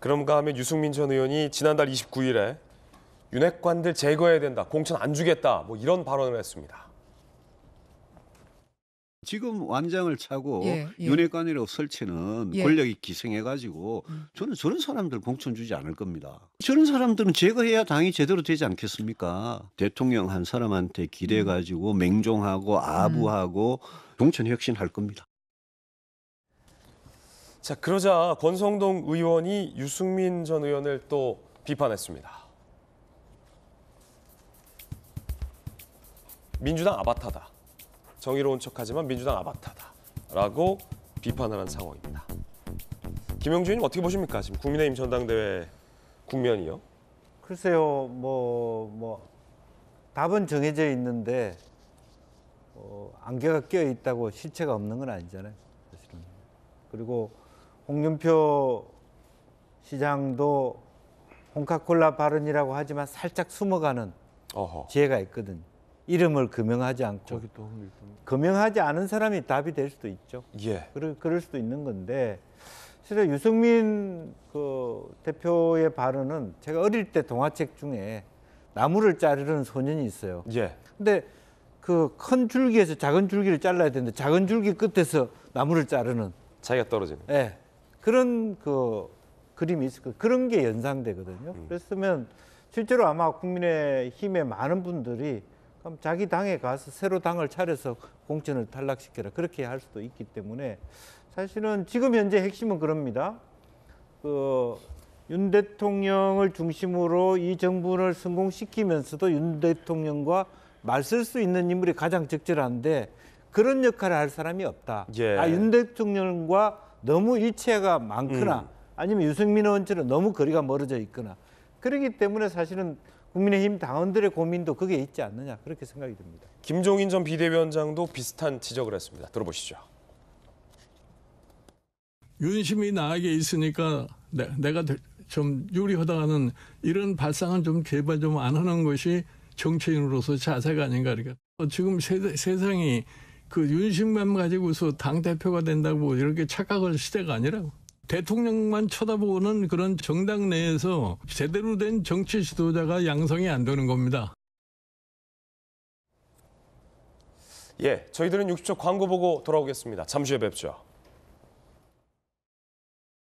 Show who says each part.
Speaker 1: 그런가 하면 유승민 전 의원이 지난달 29일에 윤핵관들 제거해야 된다, 공천 안 주겠다, 뭐 이런 발언을 했습니다. 지금 완장을 차고 예, 예. 윤핵관으로 설치는 예. 권력이 기생해가지고 저는 저런
Speaker 2: 사람들 공천 주지 않을 겁니다. 저런 사람들은 제거해야 당이 제대로 되지 않겠습니까? 대통령 한 사람한테 기대가지고 음. 맹종하고 아부하고 음. 동천 혁신할 겁니다.
Speaker 1: 자, 그러자 권성동 의원이 유승민 전 의원을 또 비판했습니다. 민주당 아바타다. 정의로운 척하지만 민주당 아바타다라고 비판을 한 상황입니다. 김영준님 어떻게 보십니까? 지금 국민의힘 전당대회 국면이요?
Speaker 2: 글쎄요, 뭐, 뭐, 답은 정해져 있는데, 어, 안개가 껴 있다고 실체가 없는 건 아니잖아요. 사실은. 그리고 홍준표 시장도 홍카콜라 발언이라고 하지만 살짝 숨어가는 어허. 지혜가 있거든. 이름을 금명하지 않고 금명하지 않은 사람이 답이 될 수도 있죠. 예. 그럴, 그럴 수도 있는 건데 실은 유승민 그 대표의 발언은 제가 어릴 때 동화책 중에 나무를 자르는 소년이 있어요. 예. 근데 그 큰 줄기에서 작은 줄기를 잘라야 되는데 작은 줄기 끝에서 나무를 자르는
Speaker 1: 차이가 떨어지는.
Speaker 2: 예. 그런 그 그림이 있을 거예요. 그런 게 연상되거든요. 음. 그랬으면 실제로 아마 국민의힘의 많은 분들이 그럼 자기 당에 가서 새로 당을 차려서 공천을 탈락시켜라 그렇게 할 수도 있기 때문에 사실은 지금 현재 핵심은 그럽니다. 그윤 대통령을 중심으로 이 정부를 성공시키면서도 윤 대통령과 맞설 수 있는 인물이 가장 적절한데 그런 역할을 할 사람이 없다. 예. 아, 윤 대통령과 너무 일체가 많거나 음. 아니면 유승민 의원처럼 너무 거리가 멀어져 있거나 그러기 때문에 사실은 국민의힘 당원들의 고민도
Speaker 1: 그게 있지 않느냐 그렇게 생각이 듭니다. 김종인 전 비대위원장도 비슷한 지적을 했습니다. 들어보시죠.
Speaker 3: 윤심이 나에게 있으니까 내, 가좀 유리하다는 이런 발상은 좀개발좀 안 하는 것이 정치인으로서 자세가 아닌가. 그러니 어, 지금 세, 세상이 그 윤심만 가지고서 당 대표가 된다고 이렇게 착각할 시대가 아니라고. 대통령만 쳐다보는 그런 정당 내에서 제대로 된 정치 지도자가 양성이 안 되는 겁니다.
Speaker 1: 예, 저희들은 60초 광고 보고 돌아오겠습니다. 잠시 후에 뵙죠.